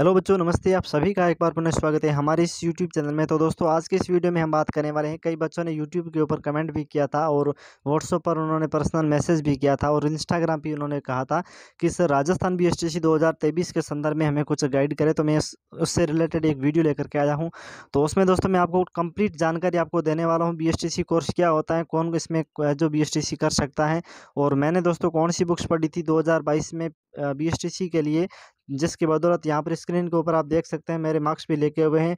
hello बच्चों नमस्ते आप सभी का एक बार पुनः स्वागत है हमारे इस यूट्यूब चैनल में तो दोस्तों आज के इस वीडियो में हम बात करने वाले हैं कई बच्चों ने यूट्यूब के ऊपर कमेंट भी किया था और व्हाट्सअप पर उन्होंने पर्सनल मैसेज भी किया था और इंस्टाग्राम पे उन्होंने कहा था कि सर राजस्थान बी एस के संदर्भ में हमें कुछ गाइड करे तो मैं उससे रिलेटेड एक वीडियो लेकर के आया हूँ तो उसमें दोस्तों मैं आपको कंप्लीट जानकारी आपको देने वाला हूँ बी कोर्स क्या होता है कौन इसमें जो बी कर सकता है और मैंने दोस्तों कौन सी बुक्स पढ़ी थी दो में बी एस टी सी के लिए जिसकी बदौलत यहाँ पर स्क्रीन के ऊपर आप देख सकते हैं मेरे मार्क्स भी लेके हुए हैं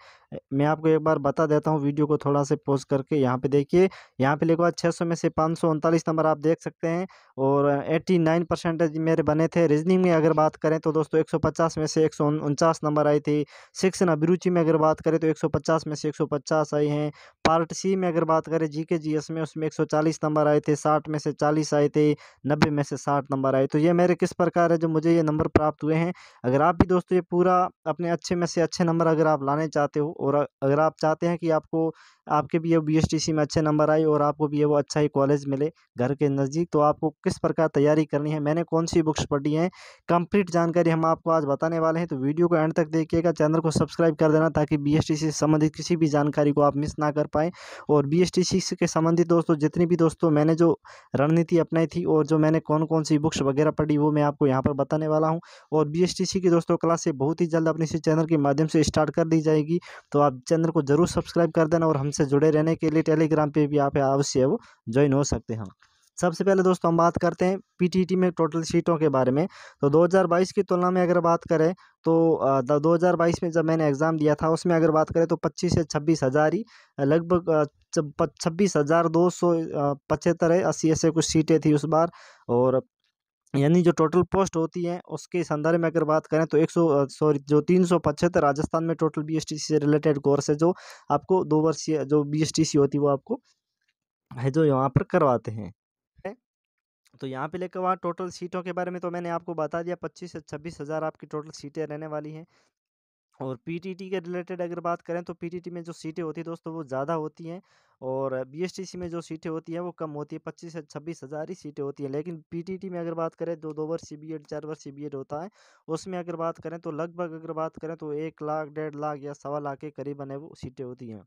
मैं आपको एक बार बता देता हूँ वीडियो को थोड़ा से पोज करके यहाँ पे देखिए यहाँ पे लिखा छः सौ में से पाँच नंबर आप देख सकते हैं और 89 परसेंटेज मेरे बने थे रीजनिंग में अगर बात करें तो दोस्तों 150 में से एक नंबर आई थी सिक्स अभिरुचि में अगर बात करें तो 150 में से 150 आई हैं पार्ट सी में अगर बात करें जी के जी एस में उसमें चालीस नंबर आए थे साठ में से चालीस आए थे नब्बे में से साठ नंबर आए तो ये मेरे किस प्रकार है जो मुझे ये नंबर प्राप्त हुए हैं अगर आप भी दोस्तों ये पूरा अपने अच्छे में से अच्छे नंबर अगर आप लाने चाहते हो और अगर आप चाहते हैं कि आपको आपके भी बी एस में अच्छे नंबर आए और आपको भी वो अच्छा ही कॉलेज मिले घर के नज़दीक तो आपको किस प्रकार तैयारी करनी है मैंने कौन सी बुक्स पढ़ी हैं कंप्लीट जानकारी हम आपको आज बताने वाले हैं तो वीडियो को एंड तक देखिएगा चैनल को सब्सक्राइब कर देना ताकि बी से संबंधित किसी भी जानकारी को आप मिस ना कर पाएँ और बी के संबंधित दोस्तों जितनी भी दोस्तों मैंने जो रणनीति अपनाई थी और जो मैंने कौन कौन सी बुक्स वगैरह पढ़ी वो मैं आपको यहाँ पर बताने वाला हूँ और बी की दोस्तों क्लासें बहुत ही जल्द अपने इसी चैनल के माध्यम से स्टार्ट कर दी जाएगी तो आप चैनल को जरूर सब्सक्राइब कर देना और हमसे जुड़े रहने के लिए टेलीग्राम पे भी आप अवश्य वो ज्वाइन हो सकते हैं सबसे पहले दोस्तों हम बात करते हैं पीटीटी में टोटल सीटों के बारे में तो 2022 की तुलना में अगर बात करें तो 2022 में जब मैंने एग्ज़ाम दिया था उसमें अगर बात करें तो 25 से छब्बीस हज़ार ही लगभग छब्बीस हज़ार दो सौ पचहत्तर है अस्सी ऐसे कुछ सीटें थी उस बार और यानी जो टोटल पोस्ट होती हैं उसके संदर्भ में अगर बात करें तो एक सौ सॉरी जो तीन सौ पचहत्तर राजस्थान में टोटल सी से रिलेटेड कोर्स है जो आपको दो वर्षीय जो सी होती है वो आपको है जो यहाँ पर करवाते हैं तो यहाँ पे लेकर वहाँ टोटल सीटों के बारे में तो मैंने आपको बता दिया पच्चीस से छब्बीस हज़ार आपकी टोटल सीटें रहने वाली हैं और पीटीटी के रिलेटेड अगर बात करें तो पीटीटी में जो सीटें होती है दोस्तों वो ज़्यादा होती हैं और बीएसटीसी में जो सीटें होती हैं वो कम होती है पच्चीस से छब्बीस हज़ार ही सीटें होती हैं लेकिन पीटीटी में अगर बात करें जो तो दो वर्ष सी बी एड चार वर्ष सी बी एड होता है उसमें अगर बात करें तो लगभग अगर बात करें तो एक लाख डेढ़ लाख या सवा लाख के करीबन है वो सीटें होती हैं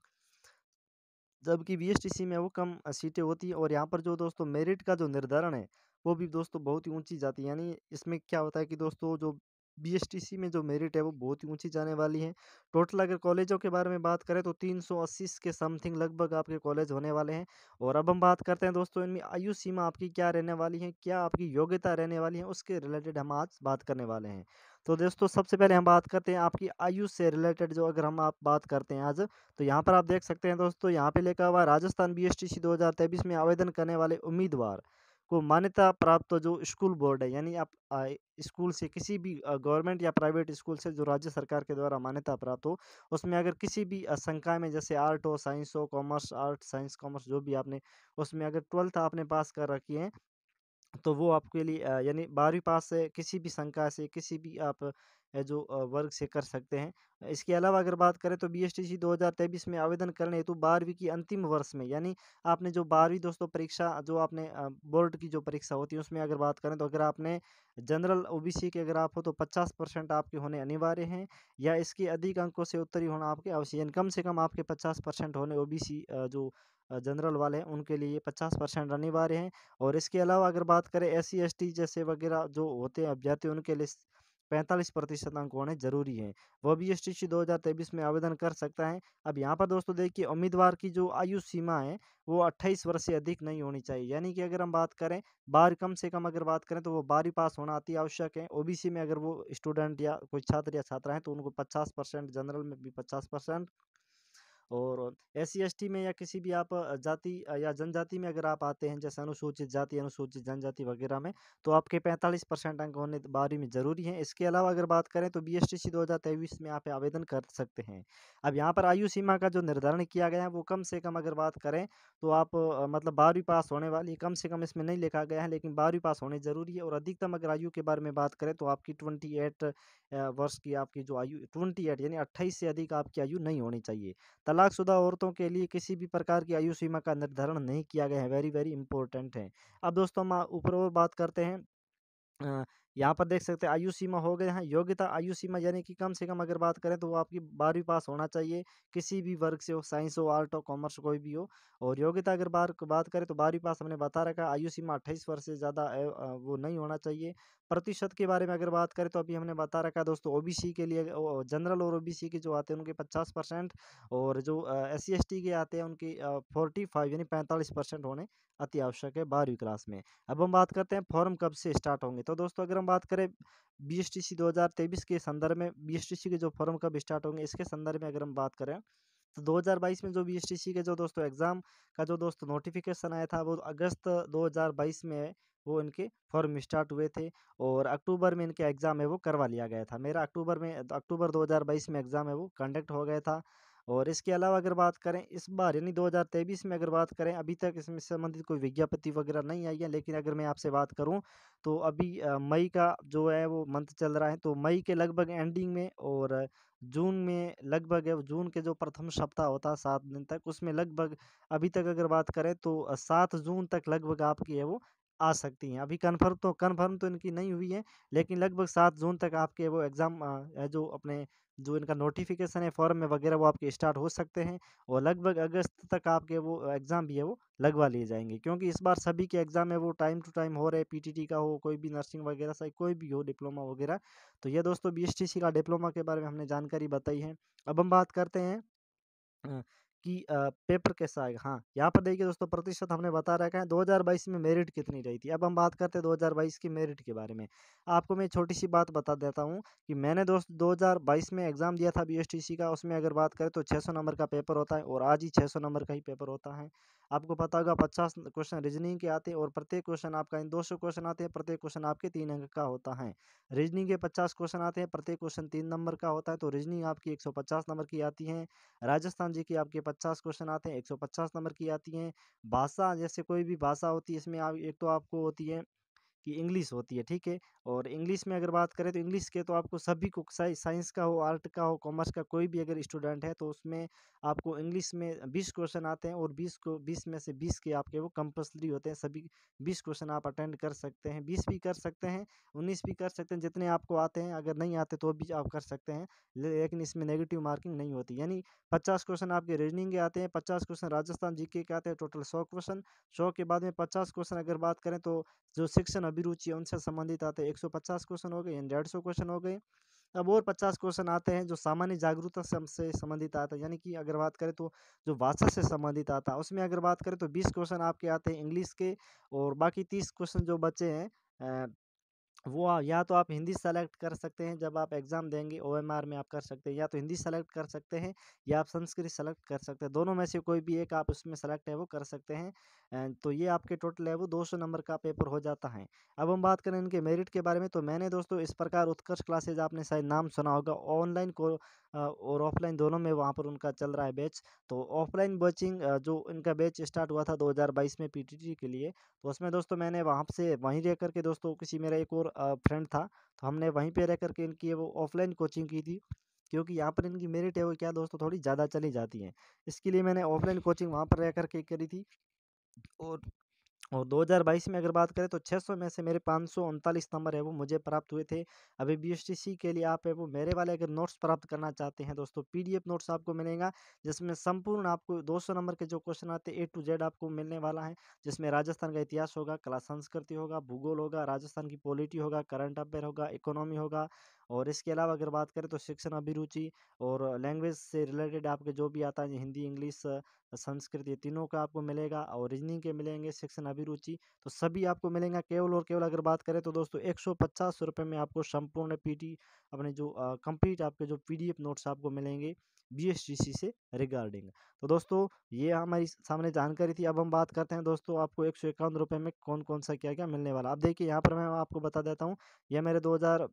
जबकि बीएसटीसी में वो कम सीटें होती हैं और यहाँ पर जो दोस्तों मेरिट का जो निर्धारण है वो भी दोस्तों बहुत ही ऊंची जाती है यानी इसमें क्या होता है कि दोस्तों जो बीएसटीसी में जो मेरिट है वो बहुत ही ऊंची जाने वाली है टोटल अगर कॉलेजों के बारे में बात करें तो 380 के समथिंग लगभग आपके कॉलेज होने वाले हैं और अब हम बात करते हैं दोस्तों इनमें आयु सीमा आपकी क्या रहने वाली है क्या आपकी योग्यता रहने वाली है उसके रिलेटेड हम आज बात करने वाले हैं तो दोस्तों सबसे पहले हम बात करते हैं आपकी आयु से रिलेटेड जो अगर हम आप बात करते हैं आज तो यहाँ पर आप देख सकते हैं दोस्तों यहाँ पे लिखा हुआ Rajasthan B S T C दो हज़ार में आवेदन करने वाले उम्मीदवार को मान्यता प्राप्त जो स्कूल बोर्ड है यानी आप स्कूल से किसी भी गवर्नमेंट या प्राइवेट स्कूल से जो राज्य सरकार के द्वारा मान्यता प्राप्त हो उसमें अगर किसी भी संख्या में जैसे आर्ट हो साइंस हो कॉमर्स आर्ट साइंस कॉमर्स जो भी आपने उसमें अगर ट्वेल्थ आपने पास कर रखी है तो वो आपके लिए यानी बारहवीं पास से किसी भी संख्या से किसी भी आप जो वर्ग से कर सकते हैं इसके अलावा अगर बात करें तो बी एस टी सी दो हज़ार तेईस में आवेदन करने हेतु बारहवीं की अंतिम वर्ष में यानी आपने जो बारहवीं दोस्तों परीक्षा जो आपने बोर्ड की जो परीक्षा होती है उसमें अगर बात करें तो अगर आपने जनरल ओ बी सी के अगर आप हो तो पचास परसेंट आपके होने अनिवार्य हैं या इसके अधिक अंकों से उत्तरी होना आपके आवश्यक यानी कम से कम आपके पचास परसेंट होने ओ बी सी जो जनरल वाले हैं उनके लिए पचास परसेंट अनिवार्य हैं और इसके अलावा अगर बात करें एस सी जैसे वगैरह जो होते हैं अभ्यर्थी उनके लिए पैंतालीस प्रतिशत अंक होने जरूरी है वह भी एस टी दो हज़ार में आवेदन कर सकता है अब यहाँ पर दोस्तों देखिए उम्मीदवार की जो आयु सीमा है वो अट्ठाईस वर्ष से अधिक नहीं होनी चाहिए यानी कि अगर हम बात करें बार कम से कम अगर बात करें तो वो बारहवीं पास होना अति आवश्यक है ओबीसी में अगर वो स्टूडेंट या कोई छात्र या छात्रा है तो उनको पचास परसेंट जनरल में भी पचास परसेंट और एस सी में या किसी भी आप जाति या जनजाति में अगर आप आते हैं जैसे अनुसूचित जाति अनुसूचित जनजाति वगैरह में तो आपके पैंतालीस परसेंट अंक होने बारे में ज़रूरी है इसके अलावा अगर बात करें तो बी एस टी सी दो हज़ार तेईस में आप आवेदन कर सकते हैं अब यहाँ पर आयु सीमा का जो निर्धारण किया गया है वो कम से कम अगर बात करें तो आप मतलब बारहवीं पास होने वाली कम से कम इसमें नहीं लिखा गया है लेकिन बारहवीं पास होने ज़रूरी है और अधिकतम अगर आयु के बारे में बात करें तो आपकी ट्वेंटी एट वर्ष की आपकी जो आयु ट्वेंटी एट यानी अट्ठाईस से अधिक आपकी आयु नहीं होनी चाहिए तलाक तलाकशुदा औरतों के लिए किसी भी प्रकार की आयु सीमा का निर्धारण नहीं किया गया है वेरी वेरी इंपॉर्टेंट है अब दोस्तों हम ऊपर और बात करते हैं यहाँ पर देख सकते हैं आयु सीमा हो गए हैं योग्यता आयु सीमा यानी कि कम से कम अगर बात करें तो वो आपकी बारहवीं पास होना चाहिए किसी भी वर्ग से हो साइंस हो आर्ट हो कॉमर्स कोई भी हो और योग्यता अगर बार बात करें तो बारहवीं पास हमने बता रखा आयु सीमा अट्ठाईस वर्ष से ज़्यादा वो नहीं होना चाहिए प्रतिशत के बारे में अगर बात करें तो अभी हमने बता रखा है दोस्तों ओ के लिए जनरल और ओ के जो आते हैं उनके पचास परसेंट और जो एस सी के आते हैं उनकी फोर्टी फाइव यानी पैंतालीस परसेंट होने अति आवश्यक है बारहवीं क्लास में अब हम बात करते हैं फॉर्म कब से स्टार्ट होंगे तो दोस्तों अगर हम बात करें बी एस टी सी दो हज़ार तेईस के संदर्भ में बी एस टी सी के जो फॉर्म कब स्टार्ट होंगे इसके संदर्भ में अगर हम बात करें तो 2022 में जो बी एस टी सी के जो दोस्तों एग्ज़ाम का जो दोस्तों नोटिफिकेशन आया था वो अगस्त 2022 में वो इनके फॉर्म स्टार्ट हुए थे और अक्टूबर में इनके एग्ज़ाम है वो करवा लिया गया था मेरा अक्टूबर में अक्टूबर बाईस में एग्ज़ाम है वो कंडक्ट हो गया था और इसके अलावा अगर बात करें इस बार यानी 2023 में अगर बात करें अभी तक इसमें संबंधित कोई विज्ञापति वगैरह नहीं आई है लेकिन अगर मैं आपसे बात करूं तो अभी मई का जो है वो मंथ चल रहा है तो मई के लगभग एंडिंग में और जून में लगभग है जून के जो प्रथम सप्ताह होता है सात दिन तक उसमें लगभग अभी तक अगर बात करें तो सात जून तक लगभग आपकी है वो आ सकती हैं अभी कन्फर्म तो कन्फर्म तो इनकी नहीं हुई है लेकिन लगभग सात जून तक आपके वो एग्ज़ाम जो अपने जो इनका नोटिफिकेशन है फॉर्म में वगैरह वो आपके स्टार्ट हो सकते हैं और लगभग अगस्त तक आपके वो एग्ज़ाम भी है वो लगवा लिए जाएंगे क्योंकि इस बार सभी के एग्ज़ाम है वो टाइम टू टाइम हो रहे पीटीटी का हो कोई भी नर्सिंग वगैरह से कोई भी हो डिप्लोमा वगैरह तो ये दोस्तों बी का डिप्लोमा के बारे में हमने जानकारी बताई है अब हम बात करते हैं कि पेपर कैसा आएगा हाँ यहाँ पर देखिए दोस्तों प्रतिशत हमने बता रखा है 2022 में मेरिट कितनी रही थी अब हम बात करते हैं 2022 की मेरिट के बारे में आपको मैं छोटी सी बात बता देता हूँ कि मैंने दोस्त 2022 में एग्ज़ाम दिया था बी का उसमें अगर बात करें तो छः नंबर का पेपर होता है और आज ही छः नंबर का ही पेपर होता है आपको पता होगा पचास अच्छा क्वेश्चन रीजनिंग के आते हैं और प्रत्येक क्वेश्चन आपका इन दो सौ क्वेश्चन आते हैं प्रत्येक क्वेश्चन आपके तीन अंक का होता है रीजनिंग के पचास क्वेश्चन आते हैं प्रत्येक क्वेश्चन तीन नंबर का होता है तो रीजनिंग आपकी एक सौ पचास नंबर की आती है राजस्थान जी की आपके पचास क्वेश्चन आते हैं एक सौ पचास नंबर की आती है भाषा जैसे कोई भी भाषा होती है इसमें एक तो आपको होती है कि इंग्लिश होती है ठीक है और इंग्लिश में अगर बात करें तो इंग्लिश के तो आपको सभी को साइंस का हो आर्ट का हो कॉमर्स का कोई भी अगर स्टूडेंट है तो उसमें आपको इंग्लिश में बीस क्वेश्चन आते हैं और बीस को बीस में से बीस के आपके वो कंपल्सरी होते हैं सभी बीस क्वेश्चन आप अटेंड कर सकते हैं बीस भी कर सकते हैं उन्नीस भी कर सकते हैं जितने आपको आते हैं अगर नहीं आते तो भी आप कर सकते हैं लेकिन इसमें नेगेटिव मार्किंग नहीं होती यानी पचास क्वेश्चन आपके रीजनिंग के आते हैं पचास क्वेश्चन राजस्थान जी के आते हैं टोटल सौ क्वेश्चन सौ के बाद में पचास क्वेश्चन अगर बात करें तो जो सेक्शन अभिरुचि उनसे संबंधित आते हैं एक सौ पचास क्वेश्चन हो गए डेढ़ सौ क्वेश्चन हो गए अब और पचास क्वेश्चन आते हैं जो सामान्य जागरूकता से संबंधित आता है यानी कि अगर बात करें तो जो भाषा से संबंधित आता है उसमें अगर बात करें तो बीस क्वेश्चन आपके आते हैं इंग्लिश के और बाकी तीस क्वेश्चन जो बचे हैं वो या तो आप हिंदी सेलेक्ट कर सकते हैं जब आप एग्ज़ाम देंगे ओएमआर में आप कर सकते हैं या तो हिंदी सेलेक्ट कर सकते हैं या आप संस्कृत सेलेक्ट कर सकते हैं दोनों में से कोई भी एक आप उसमें सेलेक्ट है वो कर सकते हैं तो ये आपके टोटल है वो 200 नंबर का पेपर हो जाता है अब हम बात करें इनके मेरिट के बारे में तो मैंने दोस्तों इस प्रकार उत्कर्ष क्लासेज आपने शायद नाम सुना होगा ऑनलाइन को और ऑफलाइन दोनों में वहाँ पर उनका चल रहा है बैच तो ऑफलाइन बैचिंग जो इनका बैच स्टार्ट हुआ था 2022 में पीटीटी के लिए तो उसमें दोस्तों मैंने वहाँ से वहीं रह करके दोस्तों किसी मेरा एक और फ्रेंड था तो हमने वहीं पे रह करके इनकी वो ऑफलाइन कोचिंग की थी क्योंकि यहाँ पर इनकी मेरिट है वो क्या दोस्तों थोड़ी ज़्यादा चली जाती है इसके लिए मैंने ऑफलाइन कोचिंग वहाँ पर रह करके करी थी और और 2022 में अगर बात करें तो 600 में से मेरे पाँच नंबर है वो मुझे प्राप्त हुए थे अभी बी के लिए आप है वो मेरे वाले अगर नोट्स प्राप्त करना चाहते हैं दोस्तों पी नोट्स आपको मिलेगा जिसमें संपूर्ण आपको 200 नंबर के जो क्वेश्चन आते हैं ए टू जेड आपको मिलने वाला है जिसमें राजस्थान का इतिहास होगा कला संस्कृति होगा भूगोल होगा राजस्थान की पॉलिटी होगा करंट अफेयर होगा इकोनॉमी होगा और इसके अलावा अगर बात करें तो शिक्षण अभिरुचि और लैंग्वेज से रिलेटेड आपके जो भी आता है हिंदी इंग्लिश संस्कृत ये तीनों का आपको मिलेगा और रीजनिंग के मिलेंगे शिक्षण अभिरुचि तो सभी आपको मिलेंगे केवल और केवल अगर बात करें तो दोस्तों एक सौ पचास रुपये में आपको संपूर्ण पी अपने जो कंप्लीट आपके जो पी नोट्स आपको मिलेंगे बी से रिगार्डिंग तो दोस्तों ये हमारी सामने जानकारी थी अब हम बात करते हैं दोस्तों आपको एक सौ इक्यावन रुपये में कौन कौन सा क्या क्या मिलने वाला अब देखिए यहाँ पर मैं आपको बता देता हूँ यह मेरे दो हज़ार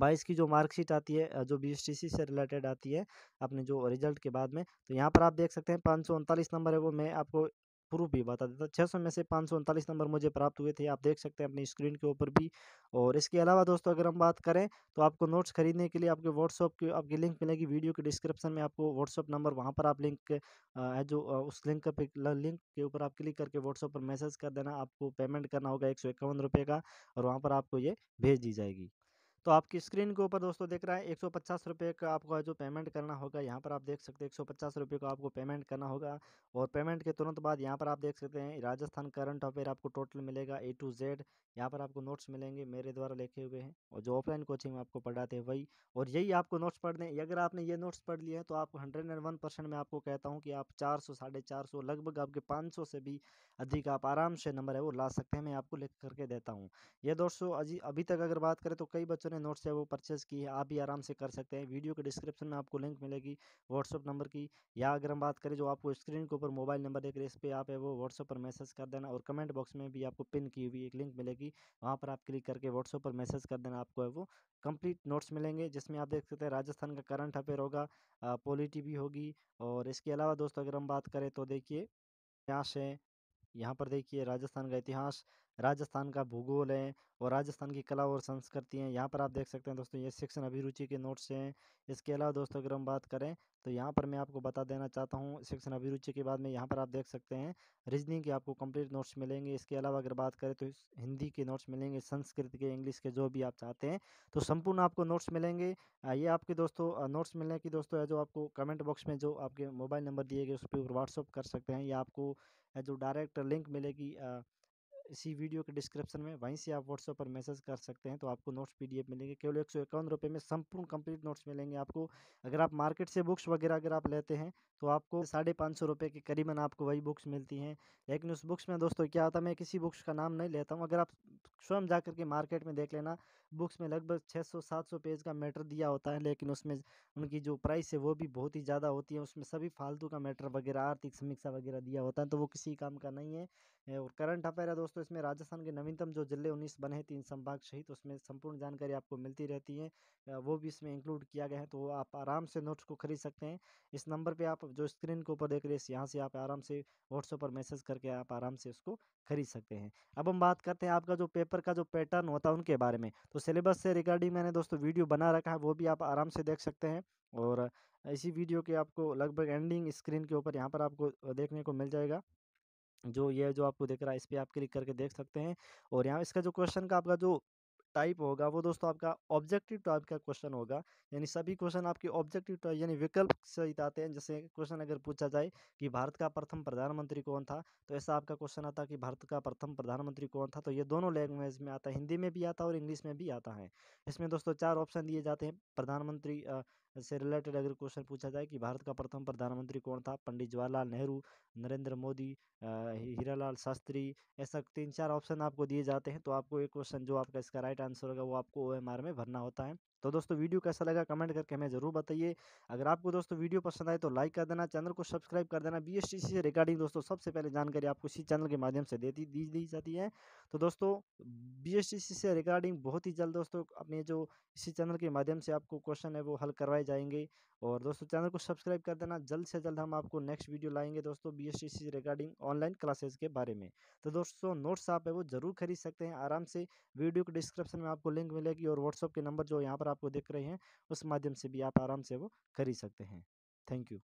बाईस की जो मार्कशीट आती है जो बी से रिलेटेड आती है अपने जो रिजल्ट के बाद में तो यहाँ पर आप देख सकते हैं पाँच नंबर है वो मैं आपको प्रूफ भी बता देता छः सौ में से पाँच सौ उनतालीस नंबर मुझे प्राप्त हुए थे आप देख सकते हैं अपनी स्क्रीन के ऊपर भी और इसके अलावा दोस्तों अगर हम बात करें तो आपको नोट्स खरीदने के लिए आपके व्हाट्सअप की आपकी लिंक मिलेगी वीडियो के डिस्क्रिप्शन में आपको व्हाट्सअप नंबर वहाँ पर आप लिंक है जो उस लिंक पर लिंक के ऊपर आप क्लिक करके व्हाट्सअप पर मैसेज कर देना आपको पेमेंट करना होगा एक सौ इक्यावन रुपये का और वहाँ पर आपको ये भेज दी जाएगी तो आपकी स्क्रीन के ऊपर दोस्तों देख रहा है एक सौ पचास रुपये का आपको जो पेमेंट करना होगा यहाँ पर आप देख सकते हैं एक सौ पचास रुपये का आपको पेमेंट करना होगा और पेमेंट के तुरंत बाद यहाँ पर आप देख सकते हैं राजस्थान करंट अफेयर आपको टोटल मिलेगा ए टू जेड यहाँ पर आपको नोट्स मिलेंगे मेरे द्वारा लिखे हुए हैं और जो ऑफलाइन कोचिंग आपको पढ़ाते हैं वही और यही आपको नोट्स पढ़ने अगर आपने ये नोट्स पढ़ लिए हैं तो आप हंड्रेड एंड वन परसेंट मैं आपको कहता हूँ कि आप चार सौ साढ़े चार सौ लगभग आपके पाँच सौ से भी अधिक आप आराम से नंबर है वो ला सकते हैं मैं आपको लिख करके देता हूँ ये दोस्तों अभी तक अगर बात करें तो कई बच्चों ने नोट्स है वो परचेज़ की है आप भी आराम से कर सकते हैं वीडियो के डिस्क्रिप्शन में आपको लिंक मिलेगी व्हाट्सअप नंबर की या अगर हम बात करें जो आपको स्क्रीन के ऊपर मोबाइल नंबर देख रहे इस पर आप है वो व्हाट्सअप पर मैसेज कर देना और कमेंट बॉक्स में भी आपको पिन की हुई एक लिंक मिलेगी वहाँ पर आप क्लिक करके व्हाट्सअप पर मैसेज कर देना आपको है वो कंप्लीट नोट्स मिलेंगे जिसमें आप देख सकते हैं राजस्थान का करंट अफेयर होगा पॉलिटी भी होगी और इसके अलावा दोस्तों अगर हम बात करें तो देखिए इतिहास है यहाँ पर देखिए राजस्थान का इतिहास राजस्थान का भूगोल है और राजस्थान की कला और संस्कृति है यहाँ पर आप देख सकते हैं दोस्तों ये शिक्षण अभिरुचि के नोट्स हैं इसके अलावा दोस्तों अगर हम बात करें तो यहाँ पर मैं आपको बता देना चाहता हूँ शिक्षण अभिरुचि के बाद में यहाँ पर आप देख सकते हैं रीजनिंग के आपको कंप्लीट नोट्स मिलेंगे इसके अलावा अगर बात करें तो हिंदी के नोट्स मिलेंगे संस्कृत के इंग्लिश के जो भी आप चाहते हैं तो संपूर्ण आपको नोट्स मिलेंगे ये आपके दोस्तों नोट्स मिलने की दोस्तों जो आपको कमेंट बॉक्स में जो आपके मोबाइल नंबर दिए गए उस पर व्हाट्सअप कर सकते हैं या आपको जो डायरेक्ट लिंक मिलेगी इसी वीडियो के डिस्क्रिप्शन में वहीं से आप व्हाट्सएप पर मैसेज कर सकते हैं तो आपको नोट्स पीडीएफ मिलेंगे केवल एक सौ इक्यावन में संपूर्ण कंप्लीट नोट्स मिलेंगे आपको अगर आप मार्केट से बुक्स वगैरह अगर आप लेते हैं तो आपको साढ़े पाँच सौ रुपये के करीबन आपको वही बुक्स मिलती हैं लेकिन उस बुक्स में दोस्तों क्या होता है मैं किसी बुक्स का नाम नहीं लेता हूँ अगर आप स्वयं जा कर के मार्केट में देख लेना बुक्स में लगभग छः सौ सात सौ पेज का मैटर दिया होता है लेकिन उसमें उनकी जो प्राइस है वो भी बहुत ही ज़्यादा होती है उसमें सभी फालतू का मैटर वगैरह आर्थिक समीक्षा वगैरह दिया होता है तो वो किसी काम का नहीं है और करंट अफेयर है दोस्तों इसमें राजस्थान के नवीनतम जो जिले उन्नीस बने हैं तीन संभाग सहित तो उसमें संपूर्ण जानकारी आपको मिलती रहती है वो भी इसमें इंक्लूड किया गया है तो आप आराम से नोट्स को खरीद सकते हैं इस नंबर पर आप जो स्क्रीन के ऊपर देख रहे हैं यहाँ से आप आराम से व्हाट्सएप पर मैसेज करके आप आराम से उसको खरीद सकते हैं अब हम बात करते हैं आपका जो पेपर का जो पैटर्न होता है उनके बारे में तो सिलेबस से रिगार्डिंग मैंने दोस्तों वीडियो बना रखा है वो भी आप आराम से देख सकते हैं और इसी वीडियो के आपको लगभग एंडिंग स्क्रीन के ऊपर यहाँ पर आपको देखने को मिल जाएगा जो ये जो आपको देख रहा है इस पर आप क्लिक करके देख सकते हैं और यहाँ इसका जो क्वेश्चन का आपका जो टाइप होगा वो दोस्तों आपका ऑब्जेक्टिव टाइप का क्वेश्चन होगा यानी सभी क्वेश्चन आपके ऑब्जेक्टिव टाइप यानी विकल्प सहित आते हैं जैसे क्वेश्चन अगर पूछा जाए कि भारत का प्रथम प्रधानमंत्री कौन था तो ऐसा आपका क्वेश्चन आता कि भारत का प्रथम प्रधानमंत्री कौन था तो ये दोनों लैंग्वेज में आता है हिंदी में भी आता है और इंग्लिश में भी आता है इसमें दोस्तों चार ऑप्शन दिए जाते हैं प्रधानमंत्री से रिलेटेड अगर क्वेश्चन पूछा जाए कि भारत का प्रथम प्रधानमंत्री कौन था पंडित जवाहरलाल नेहरू नरेंद्र मोदी हीरालाल शास्त्री ऐसा तीन चार ऑप्शन आपको दिए जाते हैं तो आपको एक क्वेश्चन जो आपका इसका राइट आंसर होगा वो आपको ओ में भरना होता है तो दोस्तों वीडियो कैसा लगा कमेंट करके हमें ज़रूर बताइए अगर आपको दोस्तों वीडियो पसंद आए तो लाइक कर देना चैनल को सब्सक्राइब कर देना बी से रिगार्डिंग दोस्तों सबसे पहले जानकारी आपको इसी चैनल के माध्यम से देती दी दी जाती है तो दोस्तों बी से रिगार्डिंग बहुत ही जल्द दोस्तों अपने जो इसी चैनल के माध्यम से आपको क्वेश्चन है वो हल करवाए जाएंगे और दोस्तों चैनल को सब्सक्राइब कर देना जल्द से जल्द हम आपको नेक्स्ट वीडियो लाएंगे दोस्तों बी रिगार्डिंग ऑनलाइन क्लासेज के बारे में तो दोस्तों नोट्स आप है वो ज़रूर खरीद सकते हैं आराम से वीडियो के डिस्क्रिप्शन में आपको लिंक मिलेगी और व्हाट्सअप के नंबर जो यहाँ पर आपको दिख रहे हैं उस माध्यम से भी आप आराम से वो खरीद सकते हैं थैंक यू